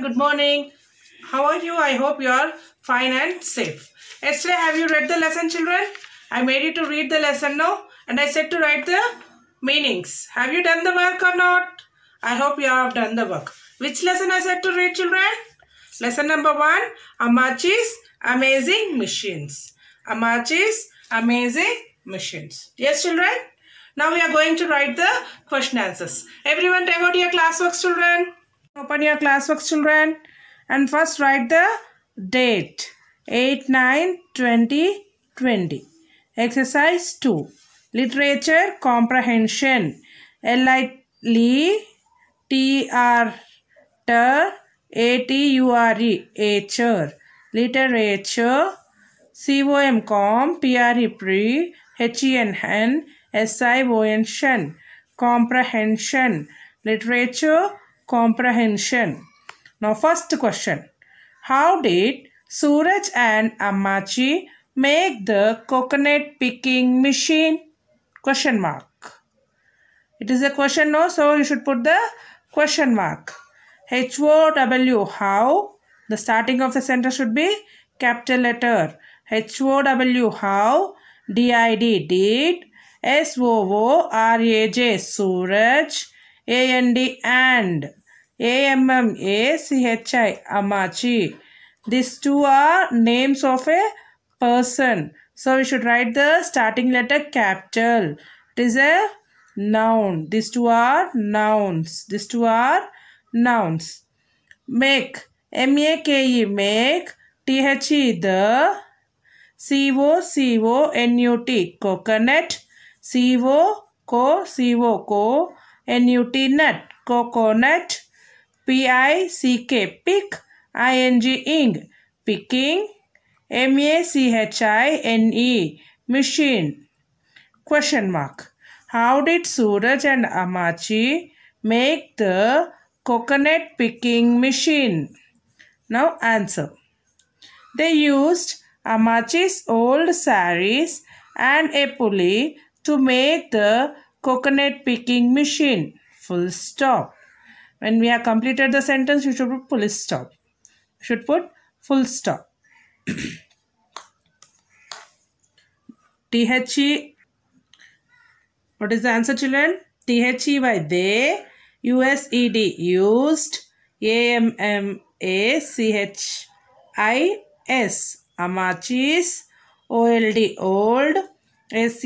Good morning. How are you? I hope you are fine and safe. Yesterday, have you read the lesson, children? I made you to read the lesson now and I said to write the meanings. Have you done the work or not? I hope you have done the work. Which lesson I said to read, children? Lesson number one, Amachi's Amazing Machines. Amachi's Amazing Machines. Yes, children? Now we are going to write the question answers. Everyone, take out your classwork, children. Open your classwork children and first write the date 8 9 20 20. Exercise 2. Literature comprehension. L I T R A T U R E. Ature. Literature C O M com P R E pre H E N N shen comprehension literature comprehension. Now, first question. How did Suraj and Amachi make the coconut picking machine? Question mark. It is a question, no? So, you should put the question mark. H-O-W, how? The starting of the sentence should be capital letter. H-O-W, how? D-I-D, did. S-O-O-R-A-J, Suraj. A-N-D, and. A-M-M-A-C-H-I, Amachi. These two are names of a person. So we should write the starting letter capital. It is a noun. These two are nouns. These two are nouns. Make. M-A-K-E. Make. T-H-E. The. C-O-C-O-N-U-T. Coconut. C O N U T Nut. Coconut P-I-C-K, pick, I-N-G, ing, picking, M-A-C-H-I-N-E, machine. Question mark. How did Suraj and Amachi make the coconut picking machine? Now answer. They used Amachi's old saris and a pulley to make the coconut picking machine. Full stop. When we have completed the sentence, you should put full stop. You should put full stop. THE. What is the answer, children? THE by they, USED used, AMMACHIS amachis, old, old, SARES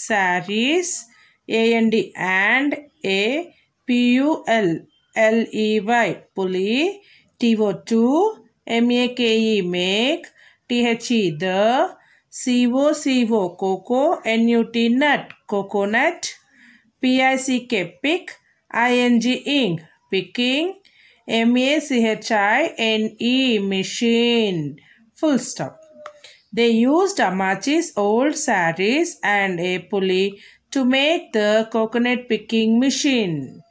saris, AND and A P-U-L-L-E-Y, pulley, T-O-2, M-A-K-E, make, T-H-E, the, C-O-C-O, coco, N-U-T, nut, coconut, P-I-C-K, pick, I-N-G, ing, picking, M-A-C-H-I-N-E, machine, full stop. They used Amachi's old saris and a pulley to make the coconut picking machine.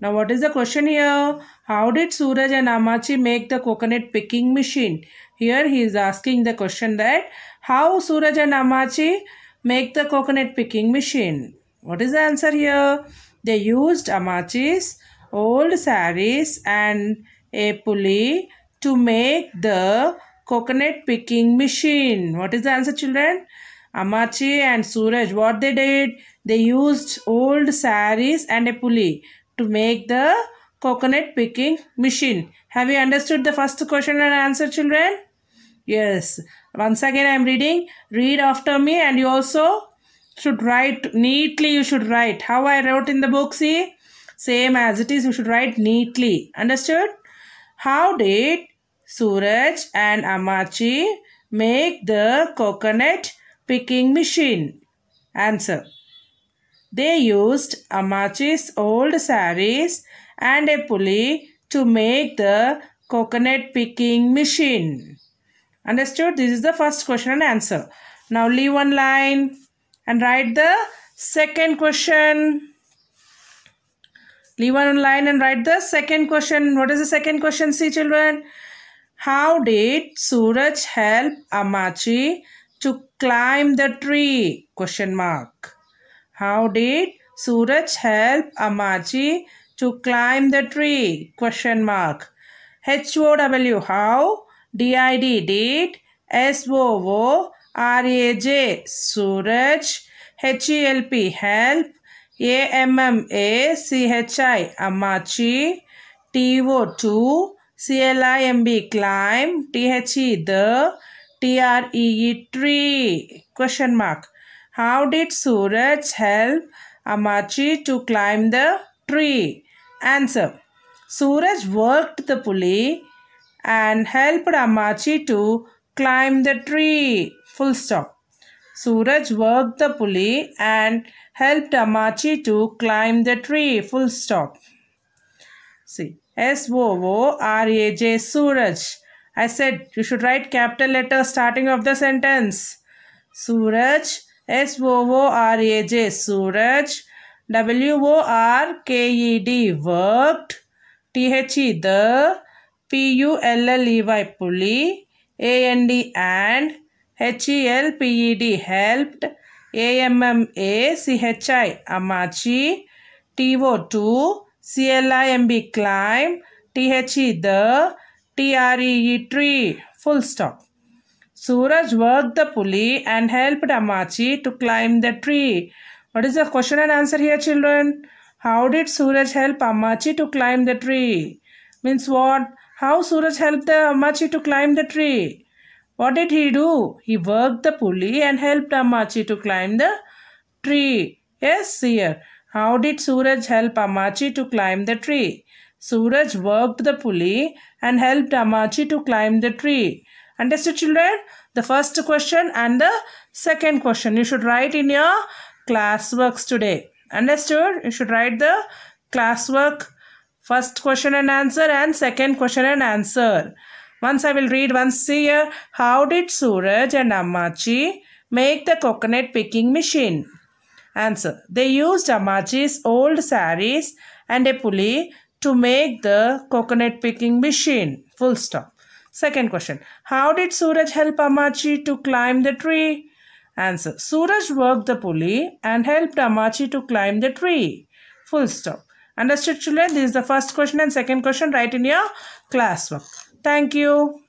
Now what is the question here? How did Suraj and Amachi make the coconut picking machine? Here he is asking the question that how Suraj and Amachi make the coconut picking machine? What is the answer here? They used Amachi's old saris and a pulley to make the coconut picking machine. What is the answer children? Amachi and Suraj, what they did? They used old saris and a pulley to make the coconut picking machine. Have you understood the first question and answer children? Yes. Once again I am reading. Read after me and you also should write neatly you should write. How I wrote in the book see? Same as it is you should write neatly. Understood? How did Suraj and Amachi make the coconut picking machine? Answer. They used Amachi's old saris and a pulley to make the coconut picking machine. Understood? This is the first question and answer. Now leave one line and write the second question. Leave one line and write the second question. What is the second question, see children? How did Suraj help Amachi to climb the tree? Question mark. How did Suraj help Amaji to climb the tree? Question mark. H-O-W. How? D-I-D. Did. S-O-O-R-A-J. Suraj. H-E-L-P. Help. A-M-M-A-C-H-I. Amachi. T-O-2. C-L-I-M-B. Climb. T-H-E. The. T-R-E-E. Tree. Question mark. How did Suraj help Amachi to climb the tree? Answer. Suraj worked the pulley and helped Amachi to climb the tree. Full stop. Suraj worked the pulley and helped Amachi to climb the tree. Full stop. See, S-O-O-R-A-J, Suraj. I said you should write capital letter starting of the sentence. Suraj S O U R A J Suraj W O R K E D worked T H E the P U L L E Y pulley A N D and H E L P E D helped A M M A C H I Ammachi T O to C L I M B climb T H E the T R E tree full stop Suraj worked the pulley and helped Amachi to climb the tree. What is the question and answer here, children? How did Suraj help Amachi to climb the tree? Means what? How Suraj helped the Amachi to climb the tree? What did he do? He worked the pulley and helped Amachi to climb the tree. Yes, here. How did Suraj help Amachi to climb the tree? Suraj worked the pulley and helped Amachi to climb the tree. Understood children? The first question and the second question. You should write in your classworks today. Understood? You should write the classwork first question and answer and second question and answer. Once I will read once here. How did Suraj and Amachi make the coconut picking machine? Answer. They used Amachi's old saris and a pulley to make the coconut picking machine. Full stop. Second question How did Suraj help Amachi to climb the tree? Answer Suraj worked the pulley and helped Amachi to climb the tree. Full stop. Understood, children? This is the first question and second question. Write in your classwork. Thank you.